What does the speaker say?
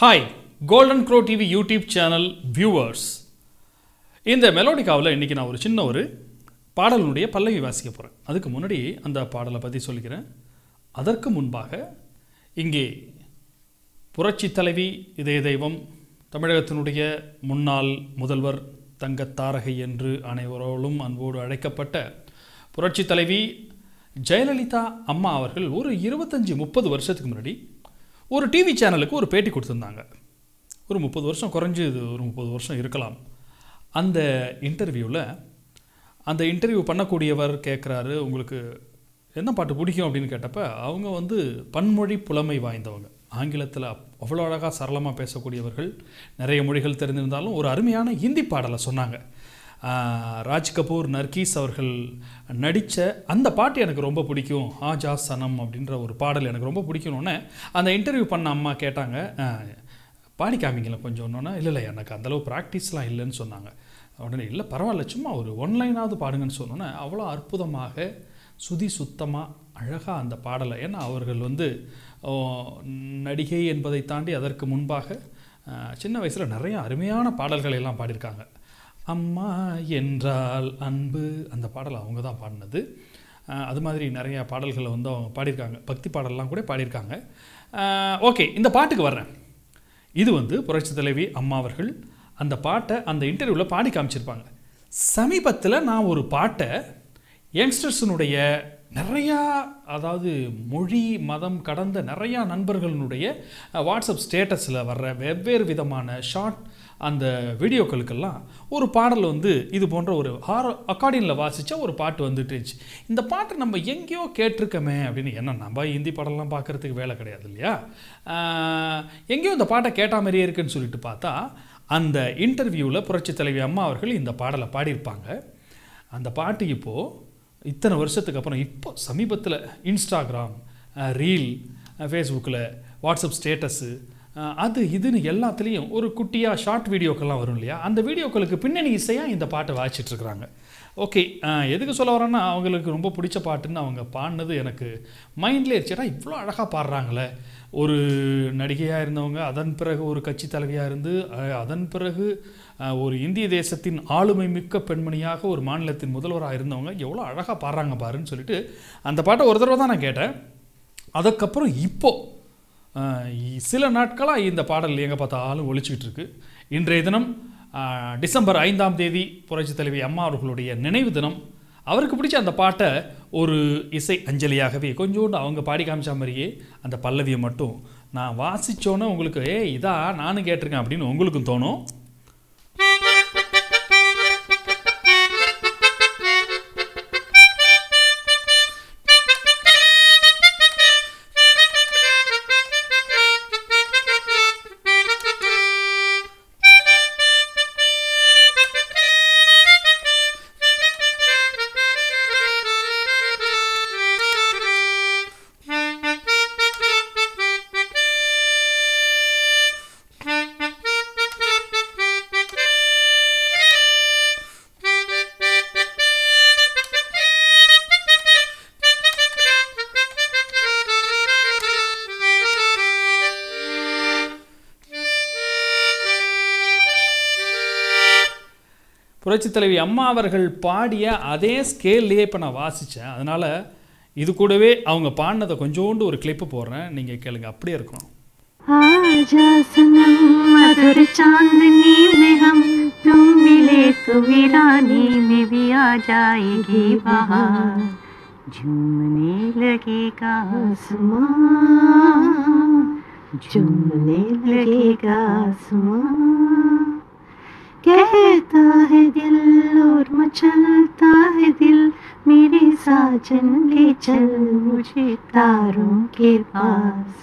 hi golden crow TV YouTube channel viewers இந்த மெலோடிக்காவில் இன்றைக்கி நான் ஒரு சின்ன ஒரு பாடலினுடைய பல்லவி வாசிக்க போகிறேன் அதுக்கு முன்னாடி அந்த பாடலை பற்றி சொல்லிக்கிறேன் அதற்கு முன்பாக இங்கே புரட்சி தலைவி இதய தெய்வம் தமிழகத்தினுடைய முன்னாள் முதல்வர் தங்க தாரகை என்று அனைவரோடும் அன்போடு அழைக்கப்பட்ட புரட்சி தலைவி ஜெயலலிதா அம்மா அவர்கள் ஒரு இருபத்தஞ்சி முப்பது வருஷத்துக்கு முன்னாடி ஒரு டிவி சேனலுக்கு ஒரு பேட்டி கொடுத்துருந்தாங்க ஒரு முப்பது வருஷம் குறைஞ்சி இது ஒரு முப்பது வருஷம் இருக்கலாம் அந்த இன்டர்வியூவில் அந்த இன்டர்வியூ பண்ணக்கூடியவர் கேட்குறாரு உங்களுக்கு என்ன பாட்டு பிடிக்கும் அப்படின்னு கேட்டப்ப அவங்க வந்து பன்மொழி புலமை வாய்ந்தவங்க ஆங்கிலத்தில் அவ்வளோ அழகாக சரளமாக பேசக்கூடியவர்கள் நிறைய மொழிகள் தெரிந்திருந்தாலும் ஒரு அருமையான ஹிந்தி பாடலை சொன்னாங்க ராஜ் கபூர் நர்கீஸ் அவர்கள் நடித்த அந்த பாட்டு எனக்கு ரொம்ப பிடிக்கும் ஆஜா சனம் அப்படின்ற ஒரு பாடல் எனக்கு ரொம்ப பிடிக்கணும்னு அந்த இன்டர்வியூ பண்ண அம்மா கேட்டாங்க பாடி காமிங்களேன் கொஞ்சம் ஒன்றுனா இல்லை இல்லை எனக்கு அந்தளவு ப்ராக்டிஸ்லாம் இல்லைன்னு சொன்னாங்க உடனே இல்லை பரவாயில்ல சும்மா ஒரு ஒன்லைனாவது பாடுங்கன்னு சொன்னோன்னே அவ்வளோ அற்புதமாக சுதி சுத்தமாக அழகாக அந்த பாடலை ஏன்னா அவர்கள் வந்து நடிகை என்பதை தாண்டி அதற்கு முன்பாக சின்ன வயசில் நிறைய அருமையான பாடல்களை எல்லாம் பாடியிருக்காங்க அம்மா என்றால் அன்பு அந்த பாடல் அவங்க தான் பாடினது அது மாதிரி நிறையா பாடல்களை வந்து அவங்க பாடியிருக்காங்க பக்தி பாடல்லாம் கூட பாடியிருக்காங்க ஓகே இந்த பாட்டுக்கு வர்றேன் இது வந்து புரட்சி தலைவி அம்மா அவர்கள் அந்த பாட்டை அந்த இன்டர்வியூவில் பாடி காமிச்சிருப்பாங்க சமீபத்தில் நான் ஒரு பாட்டை யங்ஸ்டர்ஸினுடைய நிறையா அதாவது மொழி மதம் கடந்த நிறையா நண்பர்களுடைய வாட்ஸ்அப் ஸ்டேட்டஸில் வர்ற வெவ்வேறு விதமான ஷார்ட் அந்த வீடியோக்களுக்கெல்லாம் ஒரு பாடல் வந்து இது போன்ற ஒரு ஹார் அக்கார்டியனில் வாசித்த ஒரு பாட்டு வந்துட்டுருச்சு இந்த பாட்டு நம்ம எங்கேயோ கேட்டிருக்கோமே அப்படின்னு என்ன நம்ம ஹிந்தி பாடலாம் பார்க்குறதுக்கு வேலை கிடையாது இல்லையா எங்கேயோ இந்த பாட்டை கேட்டால் மாதிரியே இருக்குன்னு சொல்லிட்டு பார்த்தா அந்த இன்டர்வியூவில் புரட்சி தலைவி அம்மா அவர்கள் இந்த பாடலை பாடியிருப்பாங்க அந்த பாட்டு இப்போது இத்தனை வருஷத்துக்கு அப்புறம் இப்போ சமீபத்தில் இன்ஸ்டாகிராம் ரீல் ஃபேஸ்புக்கில் வாட்ஸ்அப் ஸ்டேட்டஸு அது இதுன்னு எல்லாத்துலேயும் ஒரு குட்டியாக ஷார்ட் வீடியோக்கள்லாம் வரும் இல்லையா அந்த வீடியோக்களுக்கு பின்னணி இசையாக இந்த பாட்டை வாய்ச்சிட்ருக்குறாங்க ஓகே எதுக்கு சொல்ல வரேன்னா அவங்களுக்கு ரொம்ப பிடிச்ச பாட்டுன்னு அவங்க பாடினது எனக்கு மைண்ட்லேயே இருச்சுடா இவ்வளோ அழகாக பாடுறாங்களே ஒரு நடிகையாக இருந்தவங்க அதன் பிறகு ஒரு கட்சி தலைவியாக இருந்து அதன் பிறகு ஒரு இந்திய தேசத்தின் ஆளுமை மிக்க பெண்மணியாக ஒரு மாநிலத்தின் முதல்வராக இருந்தவங்க எவ்வளோ அழகாக பாடுறாங்க பாருன்னு சொல்லிட்டு அந்த பாட்டை ஒரு தடவை தான் நான் கேட்டேன் அதுக்கப்புறம் இப்போது சில நாட்களாக இந்த பாடல் எங்கே பார்த்தாலும் ஒழிச்சிக்கிட்டு இருக்குது இன்றைய தினம் டிசம்பர் ஐந்தாம் தேதி புரட்சி தலைவி அம்மா அவர்களுடைய நினைவு தினம் அவருக்கு பிடிச்ச அந்த பாட்டை ஒரு இசை அஞ்சலியாகவே கொஞ்சோண்டு அவங்க பாடி காமிச்ச மாதிரியே அந்த பல்லவியை மட்டும் நான் வாசித்தோன்னே உங்களுக்கு ஏ இதாக நானும் கேட்டிருக்கேன் அப்படின்னு உங்களுக்கும் தோணும் புரட்சித்தலைவி தலைவி அம்மா அவர்கள் பாடிய அதே ஸ்கேல்லையே இப்போ நான் வாசித்தேன் அதனால் இது கூடவே அவங்க பாடினதை கொஞ்சோண்டு ஒரு கிளிப்பு போடுறேன் நீங்கள் கேளுங்க அப்படியே இருக்கும் मधुर चांदनी में हम लगेगा लगेगा कहता है दिल और मचलता है दिल मेरे साजन ले चल मुझे तारों के पास